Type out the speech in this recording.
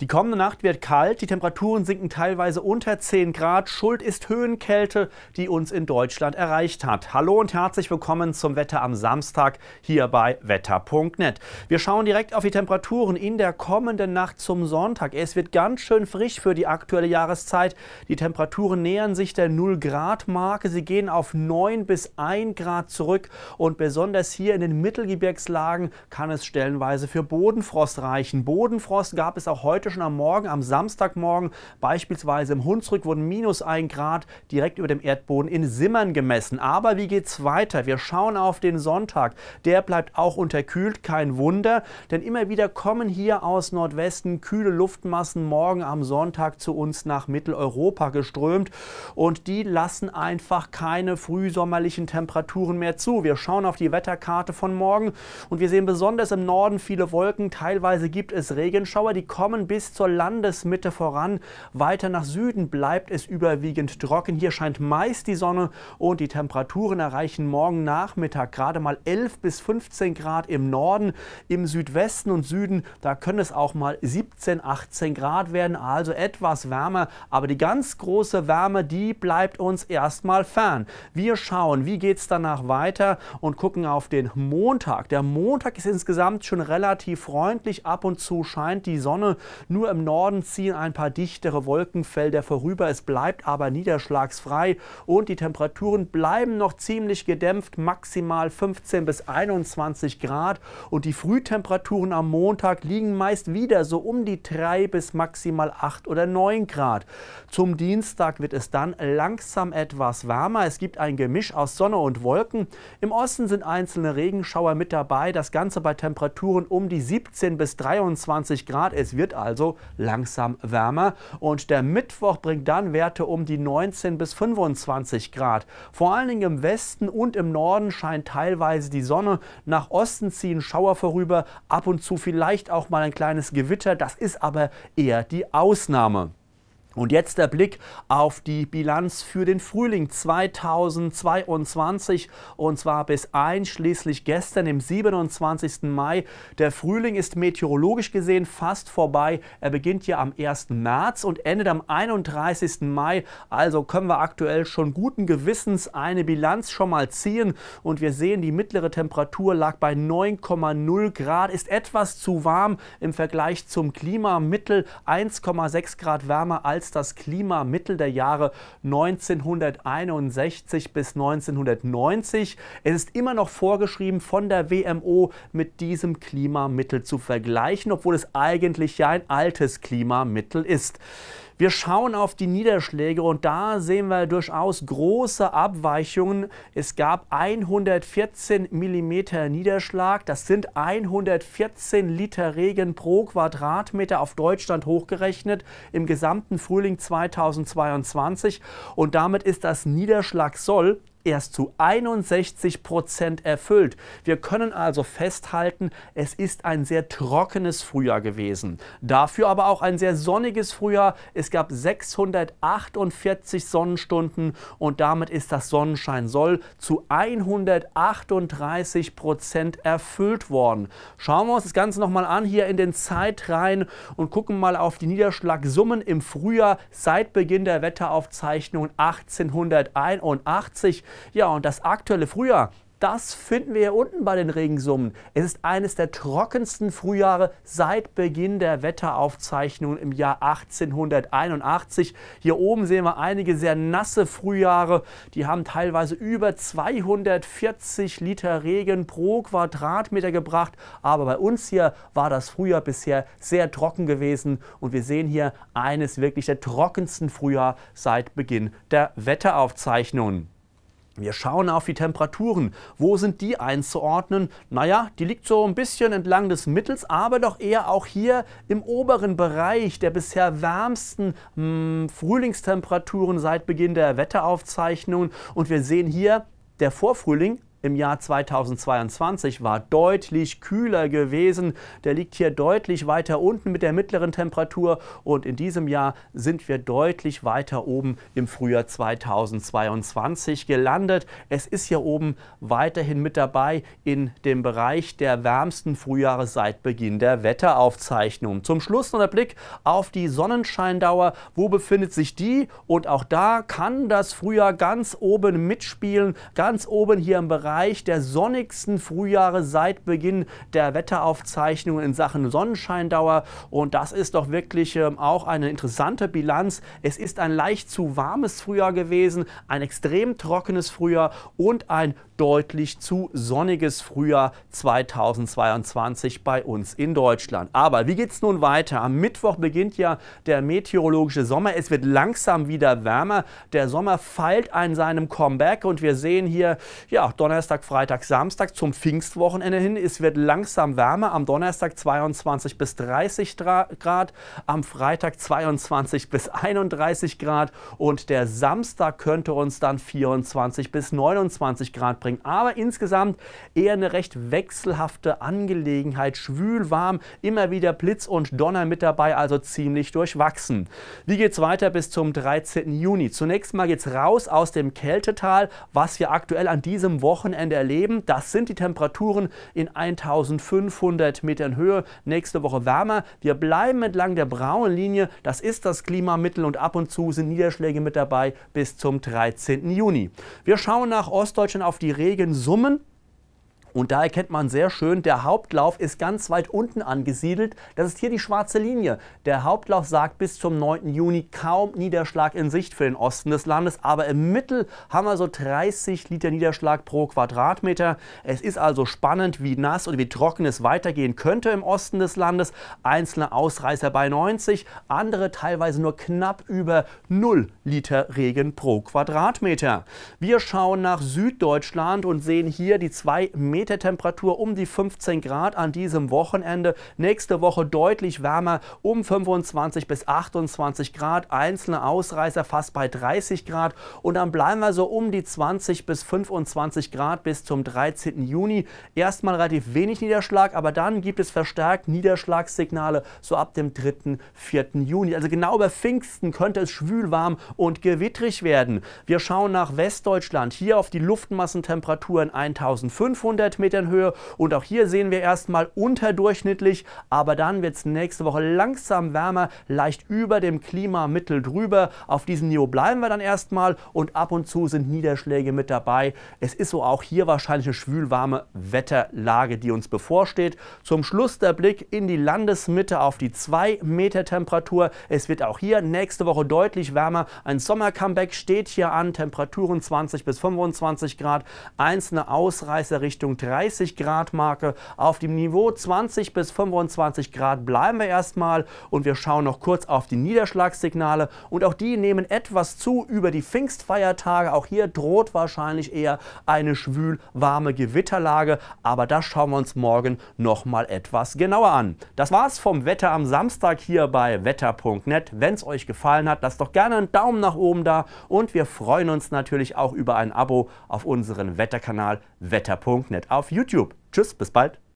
Die kommende Nacht wird kalt, die Temperaturen sinken teilweise unter 10 Grad. Schuld ist Höhenkälte, die uns in Deutschland erreicht hat. Hallo und herzlich willkommen zum Wetter am Samstag hier bei wetter.net. Wir schauen direkt auf die Temperaturen in der kommenden Nacht zum Sonntag. Es wird ganz schön frisch für die aktuelle Jahreszeit. Die Temperaturen nähern sich der 0-Grad-Marke. Sie gehen auf 9 bis 1 Grad zurück und besonders hier in den Mittelgebirgslagen kann es stellenweise für Bodenfrost reichen. Bodenfrost gab es auch heute heute schon am Morgen, am Samstagmorgen, beispielsweise im Hunsrück wurden minus 1 Grad direkt über dem Erdboden in Simmern gemessen. Aber wie geht es weiter? Wir schauen auf den Sonntag. Der bleibt auch unterkühlt, kein Wunder, denn immer wieder kommen hier aus Nordwesten kühle Luftmassen morgen am Sonntag zu uns nach Mitteleuropa geströmt und die lassen einfach keine frühsommerlichen Temperaturen mehr zu. Wir schauen auf die Wetterkarte von morgen und wir sehen besonders im Norden viele Wolken, teilweise gibt es Regenschauer, die kommen bis bis zur Landesmitte voran. Weiter nach Süden bleibt es überwiegend trocken. Hier scheint meist die Sonne und die Temperaturen erreichen morgen Nachmittag gerade mal 11 bis 15 Grad im Norden. Im Südwesten und Süden, da können es auch mal 17, 18 Grad werden, also etwas wärmer. Aber die ganz große Wärme, die bleibt uns erstmal fern. Wir schauen, wie geht es danach weiter und gucken auf den Montag. Der Montag ist insgesamt schon relativ freundlich. Ab und zu scheint die Sonne. Nur im Norden ziehen ein paar dichtere Wolkenfelder vorüber. Es bleibt aber niederschlagsfrei und die Temperaturen bleiben noch ziemlich gedämpft, maximal 15 bis 21 Grad. Und die Frühtemperaturen am Montag liegen meist wieder so um die 3 bis maximal 8 oder 9 Grad. Zum Dienstag wird es dann langsam etwas wärmer. Es gibt ein Gemisch aus Sonne und Wolken. Im Osten sind einzelne Regenschauer mit dabei. Das Ganze bei Temperaturen um die 17 bis 23 Grad. Es wird also also langsam wärmer. Und der Mittwoch bringt dann Werte um die 19 bis 25 Grad. Vor allen Dingen im Westen und im Norden scheint teilweise die Sonne. Nach Osten ziehen Schauer vorüber, ab und zu vielleicht auch mal ein kleines Gewitter. Das ist aber eher die Ausnahme. Und jetzt der Blick auf die Bilanz für den Frühling 2022 und zwar bis einschließlich gestern, im 27. Mai. Der Frühling ist meteorologisch gesehen fast vorbei. Er beginnt ja am 1. März und endet am 31. Mai. Also können wir aktuell schon guten Gewissens eine Bilanz schon mal ziehen. Und wir sehen, die mittlere Temperatur lag bei 9,0 Grad, ist etwas zu warm im Vergleich zum Klimamittel. 1,6 Grad wärmer als als das Klimamittel der Jahre 1961 bis 1990. Es ist immer noch vorgeschrieben, von der WMO mit diesem Klimamittel zu vergleichen, obwohl es eigentlich ja ein altes Klimamittel ist. Wir schauen auf die Niederschläge und da sehen wir durchaus große Abweichungen. Es gab 114 mm Niederschlag, das sind 114 Liter Regen pro Quadratmeter auf Deutschland hochgerechnet im gesamten Frühling 2022 und damit ist das Niederschlag soll erst zu 61 Prozent erfüllt. Wir können also festhalten, es ist ein sehr trockenes Frühjahr gewesen. Dafür aber auch ein sehr sonniges Frühjahr. Es gab 648 Sonnenstunden und damit ist das Sonnenschein soll zu 138 Prozent erfüllt worden. Schauen wir uns das Ganze nochmal an hier in den Zeitreihen und gucken mal auf die Niederschlagsummen im Frühjahr seit Beginn der Wetteraufzeichnung 1881. Ja, und das aktuelle Frühjahr, das finden wir hier unten bei den Regensummen. Es ist eines der trockensten Frühjahre seit Beginn der Wetteraufzeichnungen im Jahr 1881. Hier oben sehen wir einige sehr nasse Frühjahre. Die haben teilweise über 240 Liter Regen pro Quadratmeter gebracht. Aber bei uns hier war das Frühjahr bisher sehr trocken gewesen. Und wir sehen hier eines wirklich der trockensten Frühjahr seit Beginn der Wetteraufzeichnungen. Wir schauen auf die Temperaturen. Wo sind die einzuordnen? Naja, die liegt so ein bisschen entlang des Mittels, aber doch eher auch hier im oberen Bereich der bisher wärmsten mh, hm, Frühlingstemperaturen seit Beginn der Wetteraufzeichnungen. Und wir sehen hier, der Vorfrühling im Jahr 2022 war deutlich kühler gewesen. Der liegt hier deutlich weiter unten mit der mittleren Temperatur und in diesem Jahr sind wir deutlich weiter oben im Frühjahr 2022 gelandet. Es ist hier oben weiterhin mit dabei in dem Bereich der wärmsten Frühjahre seit Beginn der Wetteraufzeichnung. Zum Schluss noch der Blick auf die Sonnenscheindauer. Wo befindet sich die? Und auch da kann das Frühjahr ganz oben mitspielen, ganz oben hier im Bereich Bereich der sonnigsten Frühjahre seit Beginn der Wetteraufzeichnungen in Sachen Sonnenscheindauer. Und das ist doch wirklich ähm, auch eine interessante Bilanz. Es ist ein leicht zu warmes Frühjahr gewesen, ein extrem trockenes Frühjahr und ein deutlich zu sonniges Frühjahr 2022 bei uns in Deutschland. Aber wie geht es nun weiter? Am Mittwoch beginnt ja der meteorologische Sommer. Es wird langsam wieder wärmer. Der Sommer feilt an seinem Comeback und wir sehen hier ja, Donnerstag, Freitag, Samstag zum Pfingstwochenende hin. Es wird langsam wärmer. Am Donnerstag 22 bis 30 Grad, am Freitag 22 bis 31 Grad und der Samstag könnte uns dann 24 bis 29 Grad bringen bringt. Aber insgesamt eher eine recht wechselhafte Angelegenheit. Schwül, warm, immer wieder Blitz und Donner mit dabei, also ziemlich durchwachsen. Wie geht es weiter bis zum 13. Juni? Zunächst mal geht es raus aus dem Kältetal. Was wir aktuell an diesem Wochenende erleben, das sind die Temperaturen in 1500 Metern Höhe. Nächste Woche wärmer. Wir bleiben entlang der braunen Linie. Das ist das Klimamittel und ab und zu sind Niederschläge mit dabei bis zum 13. Juni. Wir schauen nach Ostdeutschland auf die Regen summen und da erkennt man sehr schön, der Hauptlauf ist ganz weit unten angesiedelt. Das ist hier die schwarze Linie. Der Hauptlauf sagt bis zum 9. Juni kaum Niederschlag in Sicht für den Osten des Landes, aber im Mittel haben wir so 30 Liter Niederschlag pro Quadratmeter. Es ist also spannend, wie nass und wie trocken es weitergehen könnte im Osten des Landes. Einzelne Ausreißer bei 90, andere teilweise nur knapp über 0 Liter Regen pro Quadratmeter. Wir schauen nach Süddeutschland und sehen hier die 2 Meter Durchschnittstemperatur um die 15 Grad an diesem Wochenende. Nächste Woche deutlich wärmer, um 25 bis 28 Grad. Einzelne Ausreißer fast bei 30 Grad. Und dann bleiben wir so um die 20 bis 25 Grad bis zum 13. Juni. Erstmal relativ wenig Niederschlag, aber dann gibt es verstärkt Niederschlagssignale so ab dem 3., 4. Juni. Also genau über Pfingsten könnte es schwül warm und gewittrig werden. Wir schauen nach Westdeutschland. Hier auf die Luftmassentemperaturen 1500, Metern Höhe. Und auch hier sehen wir erstmal unterdurchschnittlich, aber dann wird es nächste Woche langsam wärmer, leicht über dem Klimamittel drüber. Auf diesem Niveau bleiben wir dann erstmal und ab und zu sind Niederschläge mit dabei. Es ist so auch hier wahrscheinlich eine schwülwarme Wetterlage, die uns bevorsteht. Zum Schluss der Blick in die Landesmitte auf die 2 Meter Temperatur. Es wird auch hier nächste Woche deutlich wärmer. Ein Sommer-Comeback steht hier an. Temperaturen 20 bis 25 Grad. Einzelne Ausreißer Richtung 30 Grad Marke. Auf dem Niveau 20 bis 25 Grad bleiben wir erstmal und wir schauen noch kurz auf die Niederschlagssignale und auch die nehmen etwas zu über die Pfingstfeiertage. Auch hier droht wahrscheinlich eher eine schwül warme Gewitterlage, aber das schauen wir uns morgen nochmal etwas genauer an. Das war's vom Wetter am Samstag hier bei wetter.net. Wenn es euch gefallen hat, lasst doch gerne einen Daumen nach oben da und wir freuen uns natürlich auch über ein Abo auf unseren Wetterkanal wetter.net auf YouTube. Tschüss, bis bald.